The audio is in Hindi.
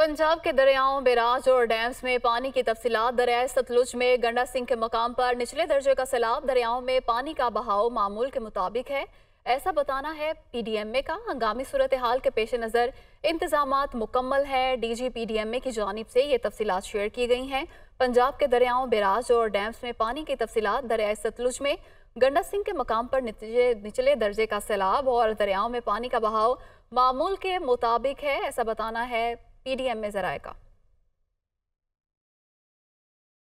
पंजाब के दरियाओं बैराज और डैम्स में पानी की तफसीत दरियाए सतलुज में गंडा सिंह के मकाम पर निचले दर्जे का सैलाब दरियाओं में पानी का बहाव मामूल के मुताबिक है ऐसा बताना है पी डी एम ए का हंगामी सूरत हाल के पेश नज़र इंतजाम मुकम्मल है D G P D M A की जानब से ये तफसीत शेयर की गई हैं पंजाब के दरियाओं बैराज और डैम्स में पानी की तफसीत दरियाए सतलुज में गंडा सिंह के मकाम पर निचले निचले दर्जे का सैलाब और दरियाओं में पानी का बहाव मामूल के मुताबिक है ऐसा बताना है पीडीएम में ज़राए का